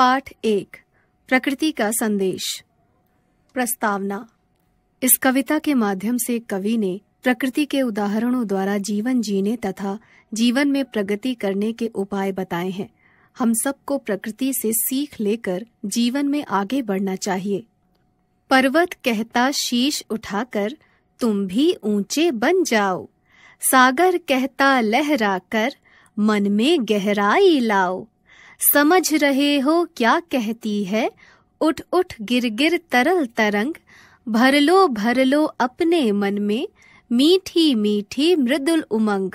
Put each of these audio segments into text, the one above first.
पाठ एक प्रकृति का संदेश प्रस्तावना इस कविता के माध्यम से कवि ने प्रकृति के उदाहरणों द्वारा जीवन जीने तथा जीवन में प्रगति करने के उपाय बताए हैं हम सबको प्रकृति से सीख लेकर जीवन में आगे बढ़ना चाहिए पर्वत कहता शीश उठाकर तुम भी ऊंचे बन जाओ सागर कहता लहरा कर मन में गहराई लाओ समझ रहे हो क्या कहती है उठ उठ गिर गिर तरल तरंग भर लो भर लो अपने मन में मीठी मीठी मृदुल उमंग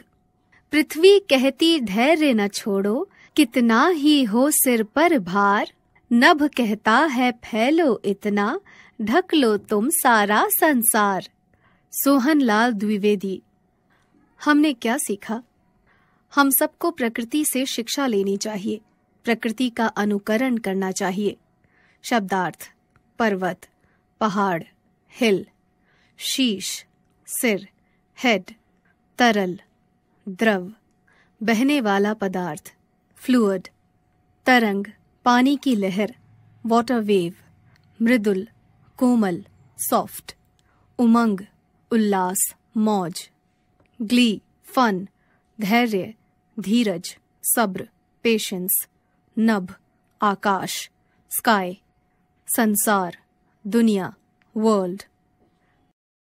पृथ्वी कहती धैर्य न छोड़ो कितना ही हो सिर पर भार नभ कहता है फैलो इतना ढक लो तुम सारा संसार सोहन लाल द्विवेदी हमने क्या सीखा हम सबको प्रकृति से शिक्षा लेनी चाहिए प्रकृति का अनुकरण करना चाहिए शब्दार्थ पर्वत पहाड़ हिल शीश सिर हेड तरल द्रव बहने वाला पदार्थ फ्लूड तरंग पानी की लहर वाटर वेव मृदुल कोमल सॉफ्ट उमंग उल्लास मौज ग्ली फन धैर्य धीरज सब्र पेशेंस नभ आकाश स्काई संसार दुनिया वर्ल्ड